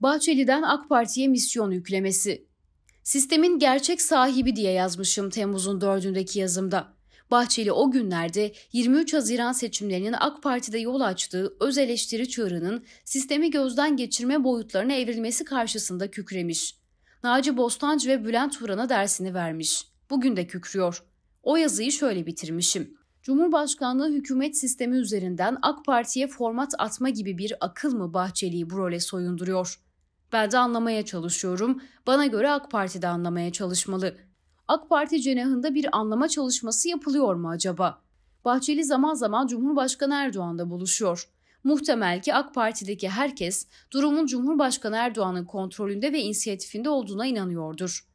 Bahçeli'den AK Parti'ye misyon yüklemesi. Sistemin gerçek sahibi diye yazmışım Temmuz'un dördündeki yazımda. Bahçeli o günlerde 23 Haziran seçimlerinin AK Parti'de yol açtığı öz eleştiri çığrının sistemi gözden geçirme boyutlarına evrilmesi karşısında kükremiş. Naci Bostancı ve Bülent Turan'a dersini vermiş. Bugün de kükrüyor. O yazıyı şöyle bitirmişim. Cumhurbaşkanlığı hükümet sistemi üzerinden AK Parti'ye format atma gibi bir akıl mı Bahçeli'yi bu role soyunduruyor? Ben de anlamaya çalışıyorum. Bana göre AK Parti de anlamaya çalışmalı. AK Parti cenahında bir anlama çalışması yapılıyor mu acaba? Bahçeli zaman zaman Cumhurbaşkanı Erdoğan'da buluşuyor. Muhtemel ki AK Parti'deki herkes durumun Cumhurbaşkanı Erdoğan'ın kontrolünde ve inisiyatifinde olduğuna inanıyordur.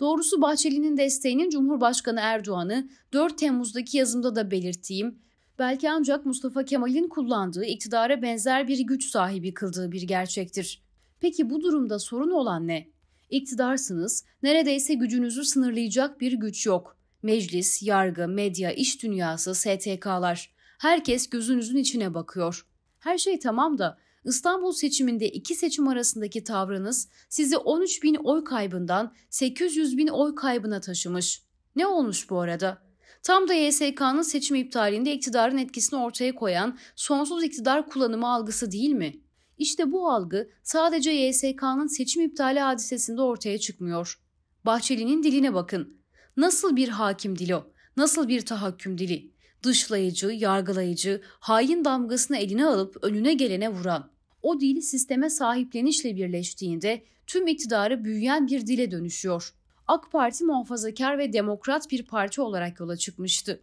Doğrusu Bahçeli'nin desteğinin Cumhurbaşkanı Erdoğan'ı 4 Temmuz'daki yazımda da belirttiğim, belki ancak Mustafa Kemal'in kullandığı iktidara benzer bir güç sahibi kıldığı bir gerçektir. Peki bu durumda sorun olan ne? İktidarsınız, neredeyse gücünüzü sınırlayacak bir güç yok. Meclis, yargı, medya, iş dünyası, STK'lar. Herkes gözünüzün içine bakıyor. Her şey tamam da İstanbul seçiminde iki seçim arasındaki tavrınız sizi 13 bin oy kaybından 800 bin oy kaybına taşımış. Ne olmuş bu arada? Tam da YSK'nın seçim iptalinde iktidarın etkisini ortaya koyan sonsuz iktidar kullanımı algısı değil mi? İşte bu algı sadece YSK'nın seçim iptali hadisesinde ortaya çıkmıyor. Bahçeli'nin diline bakın. Nasıl bir hakim dili o? Nasıl bir tahakküm dili? Dışlayıcı, yargılayıcı, hain damgasını eline alıp önüne gelene vuran. O dil sisteme sahiplenişle birleştiğinde tüm iktidarı büyüyen bir dile dönüşüyor. AK Parti muhafazakar ve demokrat bir parti olarak yola çıkmıştı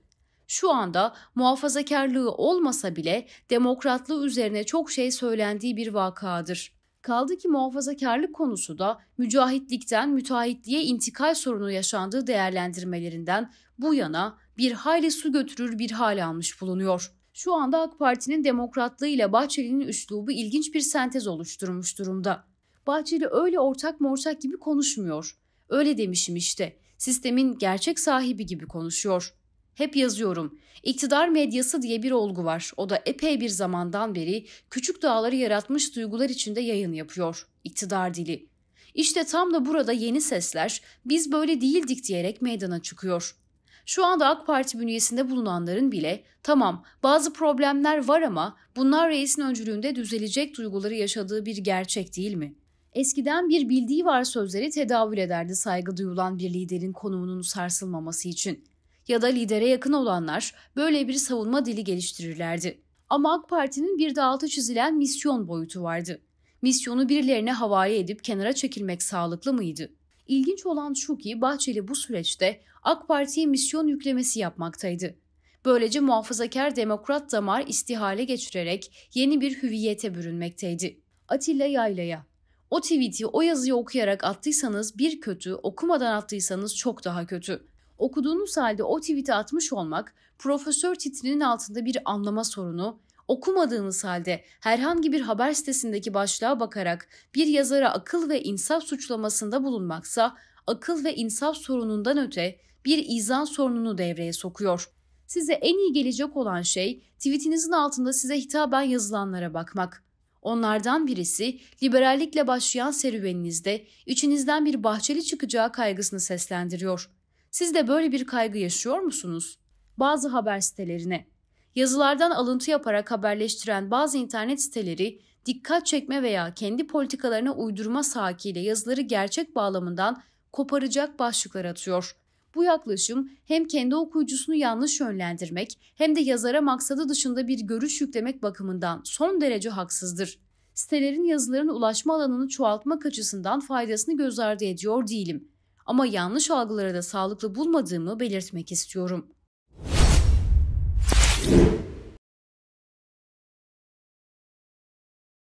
şu anda muhafazakarlığı olmasa bile demokratlığı üzerine çok şey söylendiği bir vakadır. Kaldı ki muhafazakarlık konusu da mücahitlikten müteahhitliğe intikal sorunu yaşandığı değerlendirmelerinden bu yana bir hayli su götürür bir hal almış bulunuyor. Şu anda AK Parti'nin demokratlığıyla Bahçeli'nin üslubu ilginç bir sentez oluşturmuş durumda. Bahçeli öyle ortak morçak gibi konuşmuyor. Öyle demişim işte. Sistemin gerçek sahibi gibi konuşuyor. Hep yazıyorum. İktidar medyası diye bir olgu var. O da epey bir zamandan beri küçük dağları yaratmış duygular içinde yayın yapıyor. İktidar dili. İşte tam da burada yeni sesler biz böyle değildik diyerek meydana çıkıyor. Şu anda AK Parti bünyesinde bulunanların bile tamam bazı problemler var ama bunlar reisin öncülüğünde düzelecek duyguları yaşadığı bir gerçek değil mi? Eskiden bir bildiği var sözleri tedavül ederdi saygı duyulan bir liderin konumunun sarsılmaması için ya da lidere yakın olanlar böyle bir savunma dili geliştirirlerdi. Ama AK Parti'nin bir de altı çizilen misyon boyutu vardı. Misyonu birilerine havale edip kenara çekilmek sağlıklı mıydı? İlginç olan şu ki Bahçeli bu süreçte AK Parti'ye misyon yüklemesi yapmaktaydı. Böylece muhafazakar demokrat damar istihale geçirerek yeni bir hüviyete bürünmekteydi. Atilla Yayla'ya o tweet'i o yazıyı okuyarak attıysanız bir kötü, okumadan attıysanız çok daha kötü okuduğunuz halde o tweet'i atmış olmak profesör titrinin altında bir anlama sorunu, okumadığınız halde herhangi bir haber sitesindeki başlığa bakarak bir yazara akıl ve insaf suçlamasında bulunmaksa akıl ve insaf sorunundan öte bir izan sorununu devreye sokuyor. Size en iyi gelecek olan şey tweetinizin altında size hitaben yazılanlara bakmak. Onlardan birisi liberallikle başlayan serüveninizde içinizden bir bahçeli çıkacağı kaygısını seslendiriyor. Siz de böyle bir kaygı yaşıyor musunuz? Bazı haber sitelerine yazılardan alıntı yaparak haberleştiren bazı internet siteleri dikkat çekme veya kendi politikalarına uydurma sakiyle yazıları gerçek bağlamından koparacak başlıklar atıyor. Bu yaklaşım hem kendi okuyucusunu yanlış yönlendirmek hem de yazara maksadı dışında bir görüş yüklemek bakımından son derece haksızdır. Sitelerin yazıların ulaşma alanını çoğaltmak açısından faydasını göz ardı ediyor değilim ama yanlış algılara da sağlıklı bulmadığımı belirtmek istiyorum.